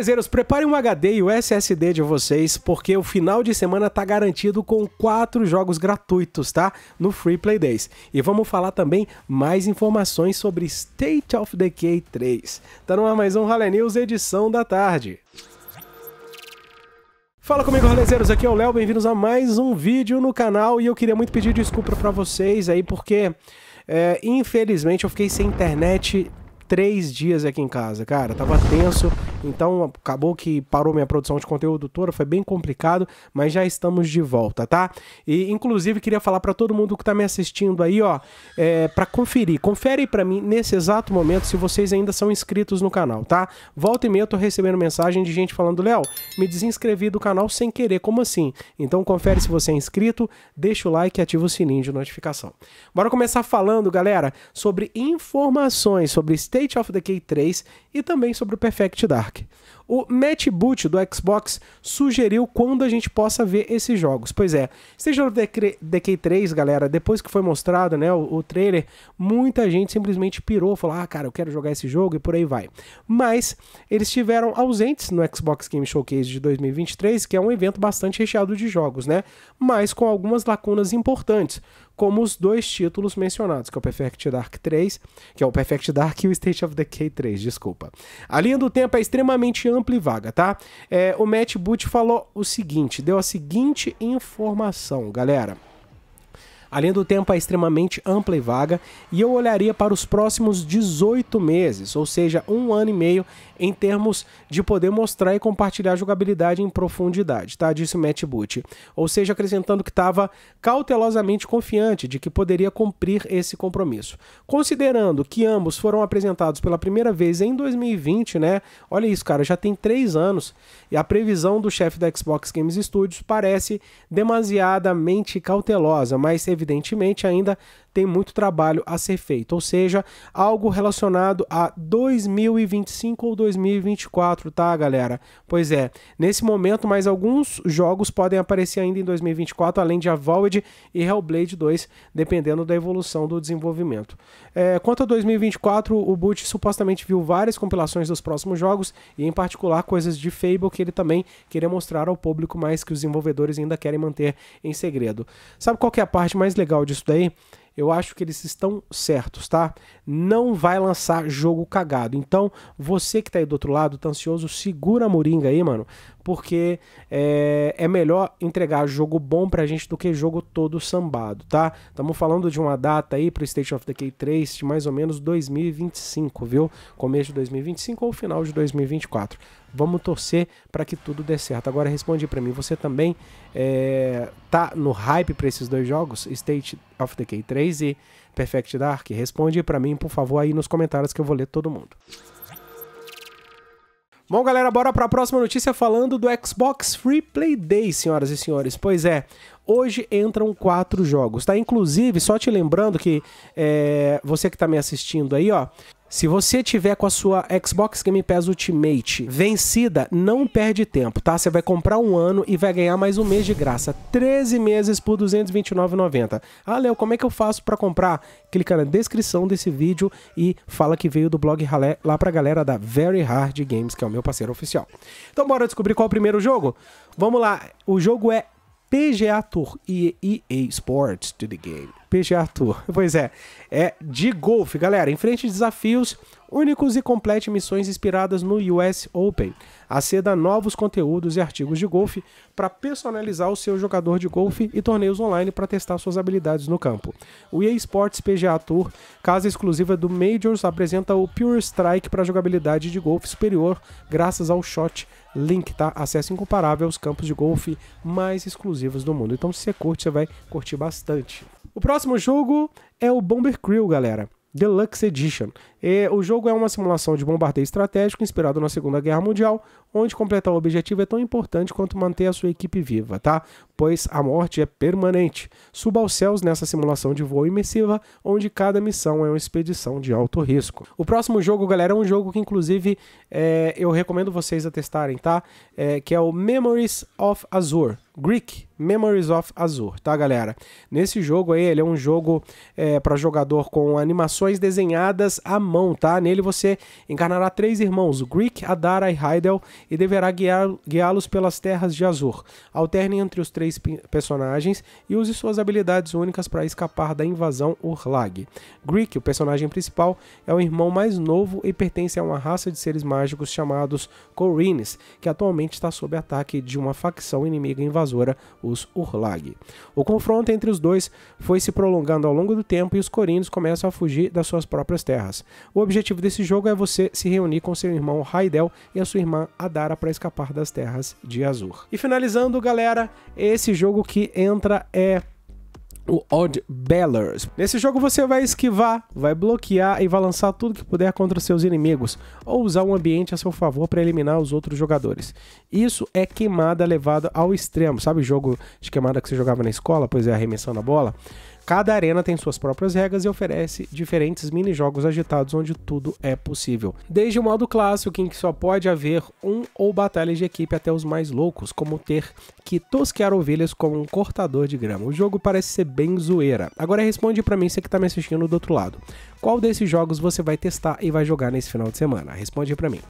Belezeiros, preparem um HD e o SSD de vocês, porque o final de semana tá garantido com quatro jogos gratuitos, tá? No Free Play Days. E vamos falar também mais informações sobre State of Decay 3. Tá no ar mais um Rally News, edição da tarde. Fala comigo, rolezeiros, aqui é o Léo, bem-vindos a mais um vídeo no canal e eu queria muito pedir desculpa para vocês aí, porque é, infelizmente eu fiquei sem internet três dias aqui em casa, cara, tava tenso, então acabou que parou minha produção de conteúdo toda, foi bem complicado, mas já estamos de volta, tá? E inclusive queria falar para todo mundo que tá me assistindo aí, ó, é, para conferir. Confere para mim nesse exato momento se vocês ainda são inscritos no canal, tá? Volta e meia eu tô recebendo mensagem de gente falando, Léo, me desinscrevi do canal sem querer, como assim? Então confere se você é inscrito, deixa o like e ativa o sininho de notificação. Bora começar falando, galera, sobre informações sobre State of the K 3 e também sobre o Perfect Dark. back O Matt Boot do Xbox sugeriu quando a gente possa ver esses jogos. Pois é, State of k 3, galera, depois que foi mostrado né, o, o trailer, muita gente simplesmente pirou, falou: ah, cara, eu quero jogar esse jogo e por aí vai. Mas eles estiveram ausentes no Xbox Game Showcase de 2023, que é um evento bastante recheado de jogos, né? Mas com algumas lacunas importantes, como os dois títulos mencionados, que é o Perfect Dark 3, que é o Perfect Dark e o State of Decay 3, desculpa. A linha do tempo é extremamente ampla vaga, tá? É, o Matt Boot falou o seguinte, deu a seguinte informação, galera. A linha do tempo é extremamente ampla e vaga e eu olharia para os próximos 18 meses, ou seja, um ano e meio, em termos de poder mostrar e compartilhar jogabilidade em profundidade, tá? Disse o Matt Boot. Ou seja, acrescentando que estava cautelosamente confiante de que poderia cumprir esse compromisso. Considerando que ambos foram apresentados pela primeira vez em 2020, né? Olha isso, cara, já tem três anos e a previsão do chefe da Xbox Games Studios parece demasiadamente cautelosa, mas evidentemente evidentemente, ainda tem muito trabalho a ser feito, ou seja, algo relacionado a 2025 ou 2024, tá, galera? Pois é, nesse momento, mais alguns jogos podem aparecer ainda em 2024, além de Avowed e Hellblade 2, dependendo da evolução do desenvolvimento. É, quanto a 2024, o Boot supostamente viu várias compilações dos próximos jogos, e em particular coisas de Fable que ele também queria mostrar ao público, mas que os desenvolvedores ainda querem manter em segredo. Sabe qual é a parte mais legal disso daí? eu acho que eles estão certos, tá? Não vai lançar jogo cagado. Então, você que tá aí do outro lado, tá ansioso, segura a moringa aí, mano, porque é, é melhor entregar jogo bom pra gente do que jogo todo sambado, tá? Estamos falando de uma data aí pro State of the K3 de mais ou menos 2025, viu? Começo de 2025 ou final de 2024. Vamos torcer para que tudo dê certo. Agora responde para mim, você também é, tá no hype para esses dois jogos, State of Decay 3 e Perfect Dark? Responde para mim, por favor, aí nos comentários que eu vou ler todo mundo. Bom, galera, bora para a próxima notícia falando do Xbox Free Play Day, senhoras e senhores. Pois é, hoje entram quatro jogos, tá? Inclusive, só te lembrando que é, você que está me assistindo aí, ó, se você tiver com a sua Xbox Game Pass Ultimate vencida, não perde tempo, tá? Você vai comprar um ano e vai ganhar mais um mês de graça. 13 meses por R$ 229,90. Ah, Léo, como é que eu faço para comprar? Clica na descrição desse vídeo e fala que veio do blog Ralé lá pra galera da Very Hard Games, que é o meu parceiro oficial. Então bora descobrir qual é o primeiro jogo? Vamos lá, o jogo é PGA Tour e EA Sports to the game. PGA Arthur. Pois é, é de golfe, galera. Enfrente desafios únicos e complete missões inspiradas no US Open. Aceda novos conteúdos e artigos de golfe para personalizar o seu jogador de golfe e torneios online para testar suas habilidades no campo. O EA Sports PGA Tour, casa exclusiva do Majors, apresenta o Pure Strike para jogabilidade de golfe superior, graças ao Shot Link, tá? Acesso incomparável aos campos de golfe mais exclusivos do mundo. Então, se você curte, você vai curtir bastante. O próximo jogo é o Bomber Crew, galera. Deluxe Edition. o jogo é uma simulação de bombardeio estratégico inspirado na Segunda Guerra Mundial, onde completar o objetivo é tão importante quanto manter a sua equipe viva, tá? pois a morte é permanente. Suba aos céus nessa simulação de voo imersiva, onde cada missão é uma expedição de alto risco. O próximo jogo, galera, é um jogo que inclusive é, eu recomendo vocês a testarem, tá? É, que é o Memories of Azure. Greek Memories of Azure, tá galera? Nesse jogo aí, ele é um jogo é, para jogador com animações desenhadas à mão, tá? Nele você encarnará três irmãos, Greek, Adara e Heidel, e deverá guiá-los pelas terras de Azur. Alterne entre os três seis personagens e use suas habilidades únicas para escapar da invasão Urlag. Greek, o personagem principal, é o irmão mais novo e pertence a uma raça de seres mágicos chamados Corines, que atualmente está sob ataque de uma facção inimiga invasora, os Urlag. O confronto entre os dois foi se prolongando ao longo do tempo e os Corines começam a fugir das suas próprias terras. O objetivo desse jogo é você se reunir com seu irmão Raidel e a sua irmã Adara para escapar das terras de Azur. E finalizando, galera, esse jogo que entra é o Odd Bellers. Nesse jogo você vai esquivar, vai bloquear e vai lançar tudo que puder contra seus inimigos, ou usar um ambiente a seu favor para eliminar os outros jogadores. Isso é queimada levada ao extremo, sabe o jogo de queimada que você jogava na escola, pois é, arremessando a bola? Cada arena tem suas próprias regras e oferece diferentes mini-jogos agitados onde tudo é possível. Desde o modo clássico, em que só pode haver um ou batalhas de equipe, até os mais loucos, como ter que tosquear ovelhas com um cortador de grama. O jogo parece ser bem zoeira. Agora responde para mim, você que tá me assistindo do outro lado. Qual desses jogos você vai testar e vai jogar nesse final de semana? Responde para mim.